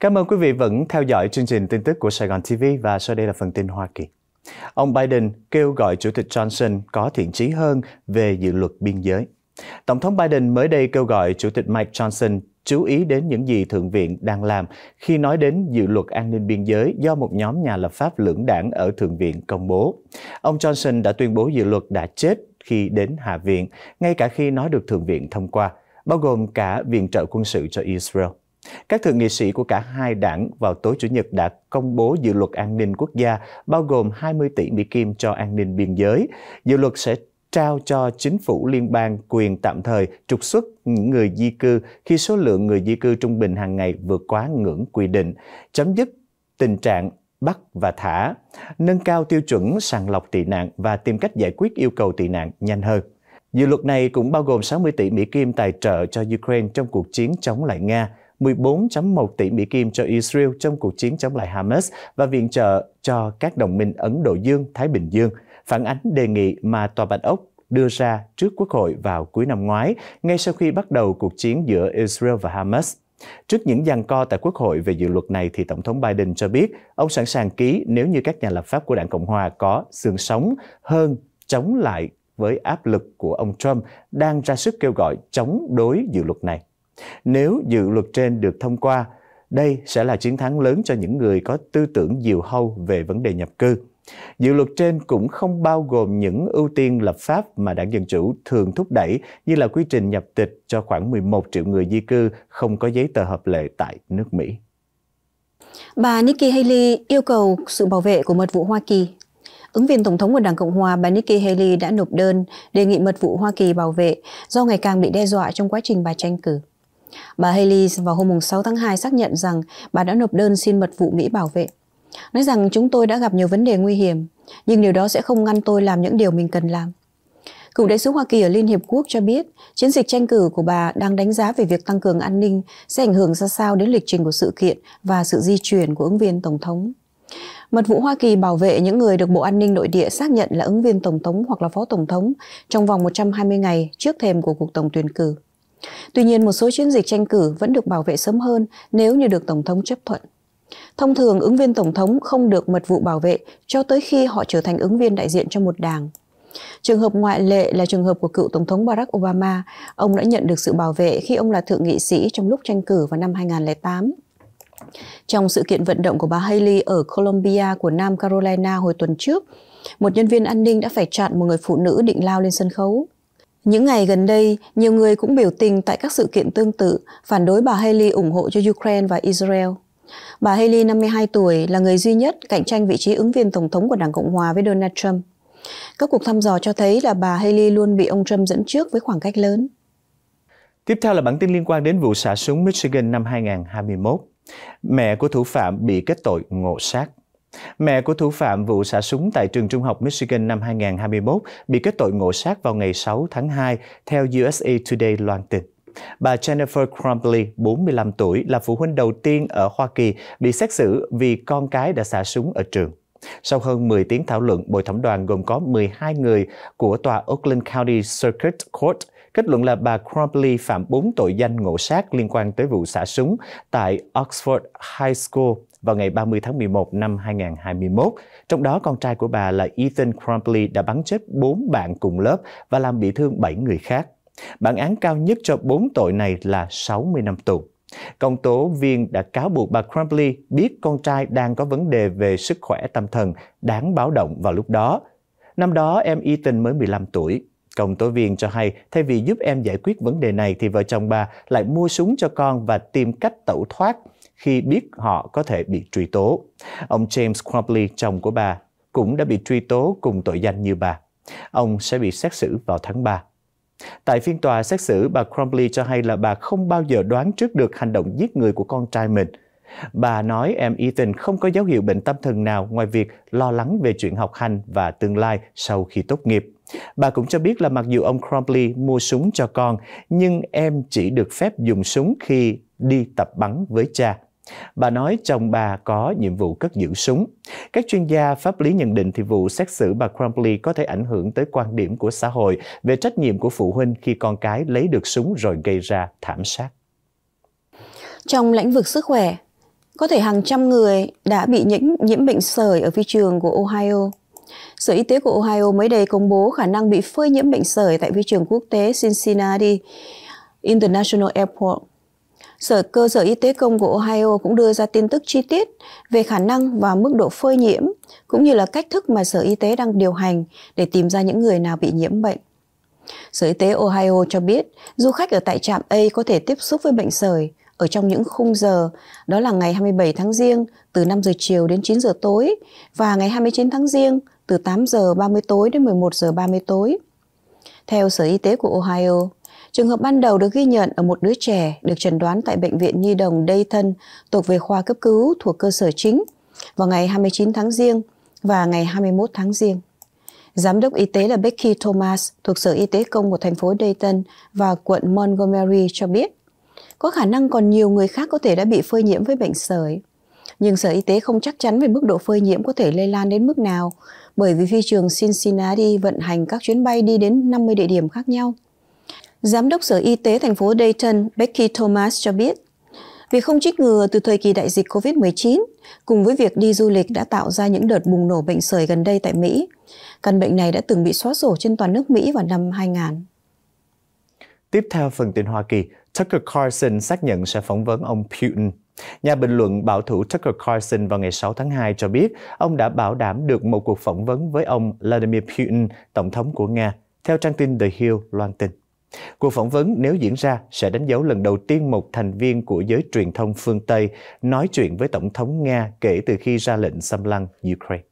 Cảm ơn quý vị vẫn theo dõi chương trình tin tức của Sài Gòn TV và sau đây là phần tin Hoa Kỳ. Ông Biden kêu gọi Chủ tịch Johnson có thiện trí hơn về dự luật biên giới. Tổng thống Biden mới đây kêu gọi Chủ tịch Mike Johnson chú ý đến những gì Thượng viện đang làm khi nói đến dự luật an ninh biên giới do một nhóm nhà lập pháp lưỡng đảng ở Thượng viện công bố. Ông Johnson đã tuyên bố dự luật đã chết khi đến Hạ viện, ngay cả khi nó được Thượng viện thông qua, bao gồm cả viện trợ quân sự cho Israel. Các thượng nghị sĩ của cả hai đảng vào tối Chủ nhật đã công bố dự luật an ninh quốc gia bao gồm 20 tỷ Mỹ Kim cho an ninh biên giới. Dự luật sẽ trao cho chính phủ liên bang quyền tạm thời trục xuất những người di cư khi số lượng người di cư trung bình hàng ngày vượt quá ngưỡng quy định, chấm dứt tình trạng bắt và thả, nâng cao tiêu chuẩn sàng lọc tị nạn và tìm cách giải quyết yêu cầu tị nạn nhanh hơn. Dự luật này cũng bao gồm 60 tỷ Mỹ Kim tài trợ cho Ukraine trong cuộc chiến chống lại Nga, 14.1 tỷ Mỹ Kim cho Israel trong cuộc chiến chống lại Hamas và viện trợ cho các đồng minh Ấn Độ Dương, Thái Bình Dương, phản ánh đề nghị mà Tòa Bạch Ốc đưa ra trước Quốc hội vào cuối năm ngoái, ngay sau khi bắt đầu cuộc chiến giữa Israel và Hamas. Trước những giằng co tại Quốc hội về dự luật này thì Tổng thống Biden cho biết ông sẵn sàng ký nếu như các nhà lập pháp của đảng Cộng hòa có xương sống hơn chống lại với áp lực của ông Trump đang ra sức kêu gọi chống đối dự luật này. Nếu dự luật trên được thông qua, đây sẽ là chiến thắng lớn cho những người có tư tưởng diều hâu về vấn đề nhập cư. Dự luật trên cũng không bao gồm những ưu tiên lập pháp mà đảng Dân Chủ thường thúc đẩy như là quy trình nhập tịch cho khoảng 11 triệu người di cư không có giấy tờ hợp lệ tại nước Mỹ. Bà Nikki Haley yêu cầu sự bảo vệ của mật vụ Hoa Kỳ. Ứng viên Tổng thống của Đảng Cộng Hòa bà Nikki Haley đã nộp đơn đề nghị mật vụ Hoa Kỳ bảo vệ do ngày càng bị đe dọa trong quá trình bà tranh cử. Bà Haley vào hôm 6 tháng 2 xác nhận rằng bà đã nộp đơn xin mật vụ Mỹ bảo vệ. Nói rằng chúng tôi đã gặp nhiều vấn đề nguy hiểm, nhưng điều đó sẽ không ngăn tôi làm những điều mình cần làm. Cựu đại sứ Hoa Kỳ ở Liên Hiệp Quốc cho biết chiến dịch tranh cử của bà đang đánh giá về việc tăng cường an ninh sẽ ảnh hưởng ra sao đến lịch trình của sự kiện và sự di chuyển của ứng viên Tổng thống. Mật vụ Hoa Kỳ bảo vệ những người được Bộ An ninh Nội địa xác nhận là ứng viên Tổng thống hoặc là Phó Tổng thống trong vòng 120 ngày trước thềm của cuộc tổng tuyển cử. Tuy nhiên, một số chiến dịch tranh cử vẫn được bảo vệ sớm hơn nếu như được Tổng thống chấp thuận. Thông thường, ứng viên Tổng thống không được mật vụ bảo vệ cho tới khi họ trở thành ứng viên đại diện cho một đảng. Trường hợp ngoại lệ là trường hợp của cựu Tổng thống Barack Obama. Ông đã nhận được sự bảo vệ khi ông là thượng nghị sĩ trong lúc tranh cử vào năm 2008. Trong sự kiện vận động của bà Haley ở Columbia của Nam Carolina hồi tuần trước, một nhân viên an ninh đã phải chặn một người phụ nữ định lao lên sân khấu. Những ngày gần đây, nhiều người cũng biểu tình tại các sự kiện tương tự, phản đối bà Haley ủng hộ cho Ukraine và Israel. Bà Haley, 52 tuổi, là người duy nhất cạnh tranh vị trí ứng viên Tổng thống của Đảng Cộng Hòa với Donald Trump. Các cuộc thăm dò cho thấy là bà Haley luôn bị ông Trump dẫn trước với khoảng cách lớn. Tiếp theo là bản tin liên quan đến vụ xả súng Michigan năm 2021. Mẹ của thủ phạm bị kết tội ngộ sát. Mẹ của thủ phạm vụ xả súng tại trường trung học Michigan năm 2021 bị kết tội ngộ sát vào ngày 6 tháng 2, theo USA Today loan tin. Bà Jennifer Crumbley, 45 tuổi, là phụ huynh đầu tiên ở Hoa Kỳ bị xét xử vì con cái đã xả súng ở trường. Sau hơn 10 tiếng thảo luận, bồi thẩm đoàn gồm có 12 người của tòa Oakland County Circuit Court kết luận là bà Crumbley phạm 4 tội danh ngộ sát liên quan tới vụ xả súng tại Oxford High School vào ngày 30 tháng 11 năm 2021. Trong đó, con trai của bà là Ethan Crumpley đã bắn chết 4 bạn cùng lớp và làm bị thương 7 người khác. Bản án cao nhất cho 4 tội này là 60 năm tù. Công tố viên đã cáo buộc bà Crumpley biết con trai đang có vấn đề về sức khỏe tâm thần đáng báo động vào lúc đó. Năm đó em Ethan mới 15 tuổi. Công tố viên cho hay thay vì giúp em giải quyết vấn đề này thì vợ chồng bà lại mua súng cho con và tìm cách tẩu thoát – khi biết họ có thể bị truy tố. Ông James Crumbley, chồng của bà, cũng đã bị truy tố cùng tội danh như bà. Ông sẽ bị xét xử vào tháng 3. Tại phiên tòa xét xử, bà Crumbley cho hay là bà không bao giờ đoán trước được hành động giết người của con trai mình. Bà nói em Ethan không có dấu hiệu bệnh tâm thần nào ngoài việc lo lắng về chuyện học hành và tương lai sau khi tốt nghiệp. Bà cũng cho biết là mặc dù ông Crumbley mua súng cho con, nhưng em chỉ được phép dùng súng khi đi tập bắn với cha. Bà nói chồng bà có nhiệm vụ cất giữ súng. Các chuyên gia pháp lý nhận định thì vụ xét xử bà Crumbley có thể ảnh hưởng tới quan điểm của xã hội về trách nhiệm của phụ huynh khi con cái lấy được súng rồi gây ra thảm sát. Trong lĩnh vực sức khỏe, có thể hàng trăm người đã bị nhiễm, nhiễm bệnh sởi ở phi trường của Ohio. Sở Y tế của Ohio mới đây công bố khả năng bị phơi nhiễm bệnh sởi tại phi trường quốc tế Cincinnati International Airport Sở cơ sở y tế công của Ohio cũng đưa ra tin tức chi tiết về khả năng và mức độ phơi nhiễm, cũng như là cách thức mà Sở Y tế đang điều hành để tìm ra những người nào bị nhiễm bệnh. Sở Y tế Ohio cho biết du khách ở tại trạm A có thể tiếp xúc với bệnh sởi ở trong những khung giờ, đó là ngày 27 tháng Giêng từ 5 giờ chiều đến 9 giờ tối và ngày 29 tháng Giêng từ 8 giờ 30 tối đến 11 giờ 30 tối. Theo Sở Y tế của Ohio, Trường hợp ban đầu được ghi nhận ở một đứa trẻ được chẩn đoán tại Bệnh viện Nhi đồng Đây Thân thuộc về khoa cấp cứu thuộc cơ sở chính vào ngày 29 tháng Giêng và ngày 21 tháng Giêng. Giám đốc y tế là Becky Thomas thuộc Sở Y tế Công của thành phố Dayton và quận Montgomery cho biết, có khả năng còn nhiều người khác có thể đã bị phơi nhiễm với bệnh sởi. Nhưng Sở Y tế không chắc chắn về mức độ phơi nhiễm có thể lây lan đến mức nào, bởi vì phi trường Cincinnati vận hành các chuyến bay đi đến 50 địa điểm khác nhau – Giám đốc Sở Y tế thành phố Dayton Becky Thomas cho biết, việc không trích ngừa từ thời kỳ đại dịch COVID-19 cùng với việc đi du lịch đã tạo ra những đợt bùng nổ bệnh sởi gần đây tại Mỹ. Căn bệnh này đã từng bị xóa sổ trên toàn nước Mỹ vào năm 2000. Tiếp theo phần tin Hoa Kỳ, Tucker Carlson xác nhận sẽ phỏng vấn ông Putin. Nhà bình luận bảo thủ Tucker Carlson vào ngày 6 tháng 2 cho biết ông đã bảo đảm được một cuộc phỏng vấn với ông Vladimir Putin, tổng thống của Nga, theo trang tin The Hill loan tin. Cuộc phỏng vấn nếu diễn ra sẽ đánh dấu lần đầu tiên một thành viên của giới truyền thông phương Tây nói chuyện với Tổng thống Nga kể từ khi ra lệnh xâm lăng Ukraine.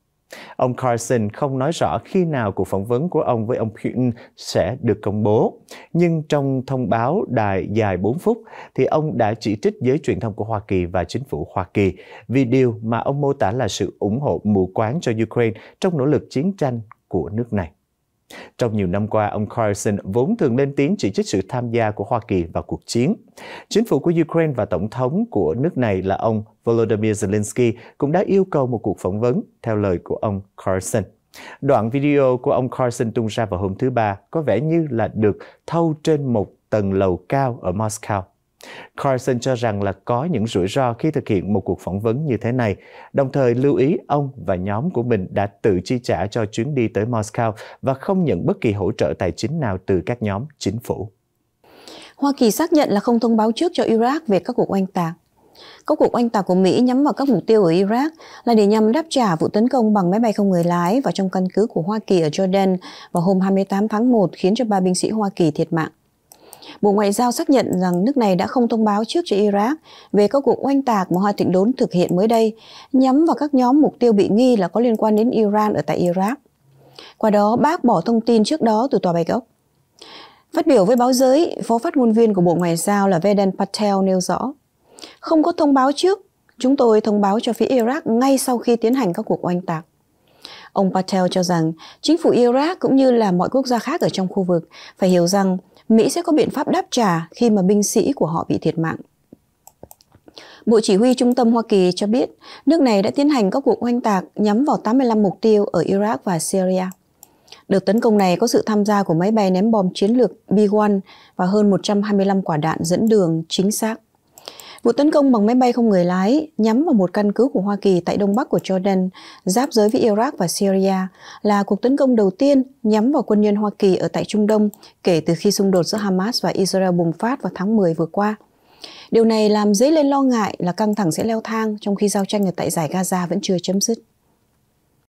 Ông Carson không nói rõ khi nào cuộc phỏng vấn của ông với ông Putin sẽ được công bố. Nhưng trong thông báo đài dài 4 phút, thì ông đã chỉ trích giới truyền thông của Hoa Kỳ và chính phủ Hoa Kỳ vì điều mà ông mô tả là sự ủng hộ mù quáng cho Ukraine trong nỗ lực chiến tranh của nước này. Trong nhiều năm qua, ông Carson vốn thường lên tiếng chỉ trích sự tham gia của Hoa Kỳ vào cuộc chiến. Chính phủ của Ukraine và tổng thống của nước này là ông Volodymyr Zelensky cũng đã yêu cầu một cuộc phỏng vấn, theo lời của ông Carson. Đoạn video của ông Carson tung ra vào hôm thứ Ba có vẻ như là được thâu trên một tầng lầu cao ở Moscow. Carson cho rằng là có những rủi ro khi thực hiện một cuộc phỏng vấn như thế này, đồng thời lưu ý ông và nhóm của mình đã tự chi trả cho chuyến đi tới Moscow và không nhận bất kỳ hỗ trợ tài chính nào từ các nhóm chính phủ. Hoa Kỳ xác nhận là không thông báo trước cho Iraq về các cuộc oanh tạc. Các cuộc oanh tạc của Mỹ nhắm vào các mục tiêu ở Iraq là để nhằm đáp trả vụ tấn công bằng máy bay không người lái vào trong căn cứ của Hoa Kỳ ở Jordan vào hôm 28 tháng 1 khiến cho ba binh sĩ Hoa Kỳ thiệt mạng. Bộ Ngoại giao xác nhận rằng nước này đã không thông báo trước cho Iraq về các cuộc oanh tạc mà Hoa Thịnh Đốn thực hiện mới đây, nhắm vào các nhóm mục tiêu bị nghi là có liên quan đến Iran ở tại Iraq. Qua đó bác bỏ thông tin trước đó từ Tòa Bạch Ốc. Phát biểu với báo giới, phó phát ngôn viên của Bộ Ngoại giao là Vedan Patel nêu rõ, không có thông báo trước, chúng tôi thông báo cho phía Iraq ngay sau khi tiến hành các cuộc oanh tạc. Ông Patel cho rằng chính phủ Iraq cũng như là mọi quốc gia khác ở trong khu vực phải hiểu rằng Mỹ sẽ có biện pháp đáp trả khi mà binh sĩ của họ bị thiệt mạng. Bộ Chỉ huy Trung tâm Hoa Kỳ cho biết nước này đã tiến hành các cuộc oanh tạc nhắm vào 85 mục tiêu ở Iraq và Syria. Đợt tấn công này có sự tham gia của máy bay ném bom chiến lược B-1 và hơn 125 quả đạn dẫn đường chính xác. Vụ tấn công bằng máy bay không người lái nhắm vào một căn cứ của Hoa Kỳ tại đông bắc của Jordan, giáp giới với Iraq và Syria, là cuộc tấn công đầu tiên nhắm vào quân nhân Hoa Kỳ ở tại Trung Đông kể từ khi xung đột giữa Hamas và Israel bùng phát vào tháng 10 vừa qua. Điều này làm dấy lên lo ngại là căng thẳng sẽ leo thang trong khi giao tranh ở tại giải Gaza vẫn chưa chấm dứt.